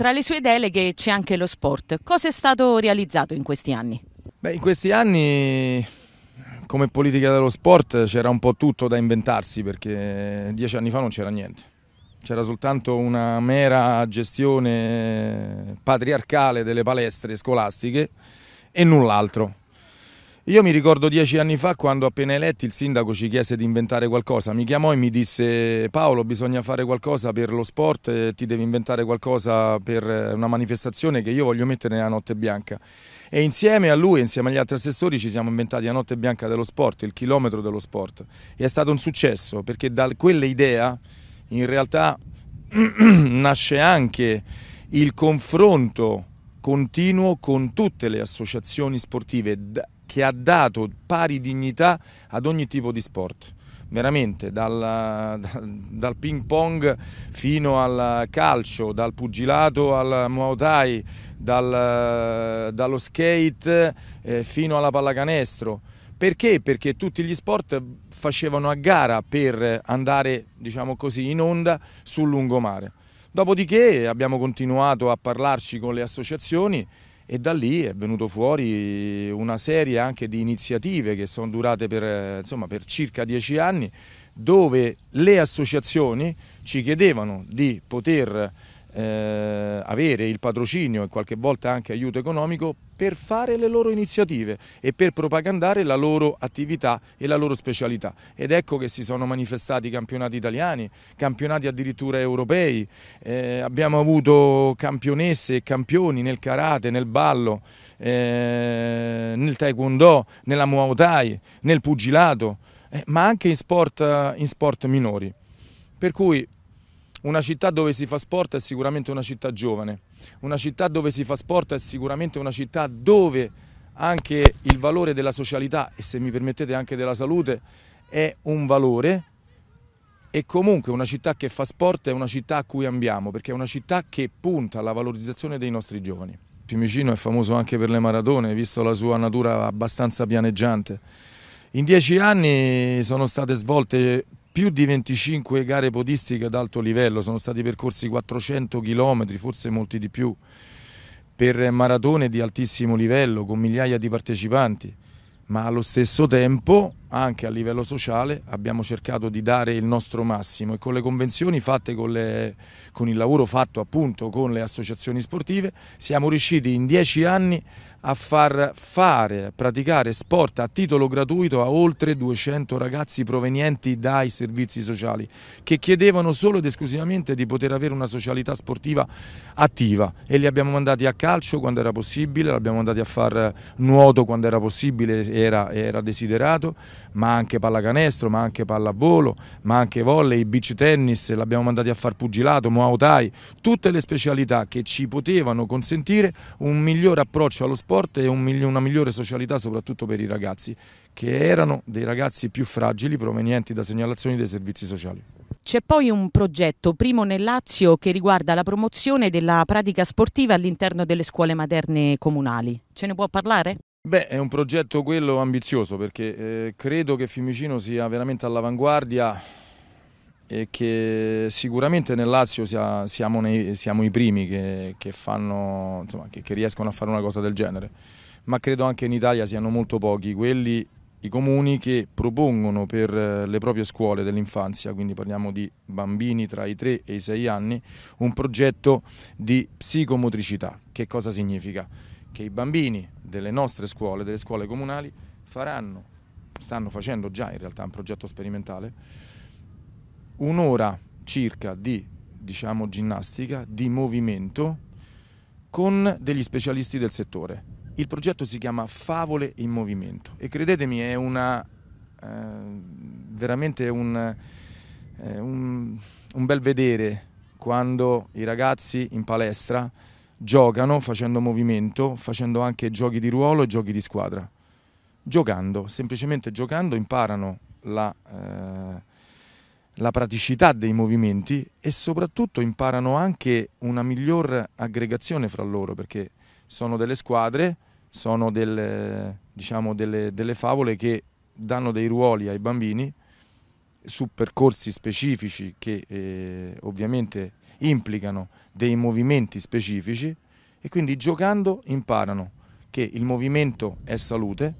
Tra le sue deleghe c'è anche lo sport. Cosa è stato realizzato in questi anni? Beh, in questi anni come politica dello sport c'era un po' tutto da inventarsi perché dieci anni fa non c'era niente. C'era soltanto una mera gestione patriarcale delle palestre scolastiche e null'altro. Io mi ricordo dieci anni fa quando appena eletti il sindaco ci chiese di inventare qualcosa, mi chiamò e mi disse Paolo bisogna fare qualcosa per lo sport, eh, ti devi inventare qualcosa per eh, una manifestazione che io voglio mettere nella notte bianca. E insieme a lui, insieme agli altri assessori ci siamo inventati la notte bianca dello sport, il chilometro dello sport. E è stato un successo perché da quell'idea in realtà nasce anche il confronto continuo con tutte le associazioni sportive che ha dato pari dignità ad ogni tipo di sport veramente dal, dal, ping pong fino al calcio, dal pugilato al muay thai, dal, dallo skate eh, fino alla pallacanestro. Perché? Perché tutti gli sport facevano a gara per andare, diciamo così, in onda sul lungomare. Dopodiché abbiamo continuato a parlarci con le associazioni e da lì è venuto fuori una serie anche di iniziative che sono durate per, insomma, per circa dieci anni dove le associazioni ci chiedevano di poter eh, avere il patrocinio e qualche volta anche aiuto economico per fare le loro iniziative e per propagandare la loro attività e la loro specialità. Ed ecco che si sono manifestati campionati italiani, campionati addirittura europei, eh, abbiamo avuto campionesse e campioni nel karate, nel ballo, eh, nel taekwondo, nella muay thai, nel pugilato, eh, ma anche in sport, in sport minori. Per cui una città dove si fa sport è sicuramente una città giovane, una città dove si fa sport è sicuramente una città dove anche il valore della socialità e se mi permettete anche della salute è un valore e comunque una città che fa sport è una città a cui ambiamo perché è una città che punta alla valorizzazione dei nostri giovani. Fiumicino è famoso anche per le maratone, visto la sua natura abbastanza pianeggiante. In dieci anni sono state svolte più di 25 gare podistiche ad alto livello, sono stati percorsi 400 km, forse molti di più, per maratone di altissimo livello con migliaia di partecipanti, ma allo stesso tempo anche a livello sociale abbiamo cercato di dare il nostro massimo e con le convenzioni fatte, con, le, con il lavoro fatto appunto con le associazioni sportive, siamo riusciti in dieci anni a far fare, praticare sport a titolo gratuito a oltre 200 ragazzi provenienti dai servizi sociali che chiedevano solo ed esclusivamente di poter avere una socialità sportiva attiva e li abbiamo mandati a calcio quando era possibile, li abbiamo mandati a far nuoto quando era possibile, era, era desiderato ma anche pallacanestro, ma anche pallavolo, ma anche volley, beach tennis, l'abbiamo mandati a far pugilato, Muay Thai, tutte le specialità che ci potevano consentire un migliore approccio allo sport e una migliore socialità soprattutto per i ragazzi, che erano dei ragazzi più fragili provenienti da segnalazioni dei servizi sociali. C'è poi un progetto, primo nel Lazio, che riguarda la promozione della pratica sportiva all'interno delle scuole materne comunali. Ce ne può parlare? Beh, è un progetto quello ambizioso perché eh, credo che Fiumicino sia veramente all'avanguardia e che sicuramente nel Lazio sia, siamo, nei, siamo, i primi che, che, fanno, insomma, che, che, riescono a fare una cosa del genere, ma credo anche in Italia siano molto pochi quelli, i comuni che propongono per eh, le proprie scuole dell'infanzia, quindi parliamo di bambini tra i 3 e i 6 anni, un progetto di psicomotricità. Che cosa significa? che i bambini delle nostre scuole, delle scuole comunali, faranno, stanno facendo già in realtà un progetto sperimentale, un'ora circa di diciamo, ginnastica, di movimento con degli specialisti del settore. Il progetto si chiama Favole in Movimento e credetemi è una, eh, veramente un, eh, un, un bel vedere quando i ragazzi in palestra giocano facendo movimento, facendo anche giochi di ruolo e giochi di squadra. Giocando, semplicemente giocando, imparano la, eh, la praticità dei movimenti e soprattutto imparano anche una miglior aggregazione fra loro perché sono delle squadre, sono delle, diciamo, delle, delle favole che danno dei ruoli ai bambini su percorsi specifici che eh, ovviamente implicano dei movimenti specifici e quindi giocando imparano che il movimento è salute,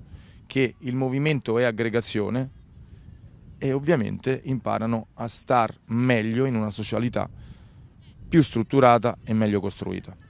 che il movimento è aggregazione e ovviamente imparano a star meglio in una socialità più strutturata e meglio costruita.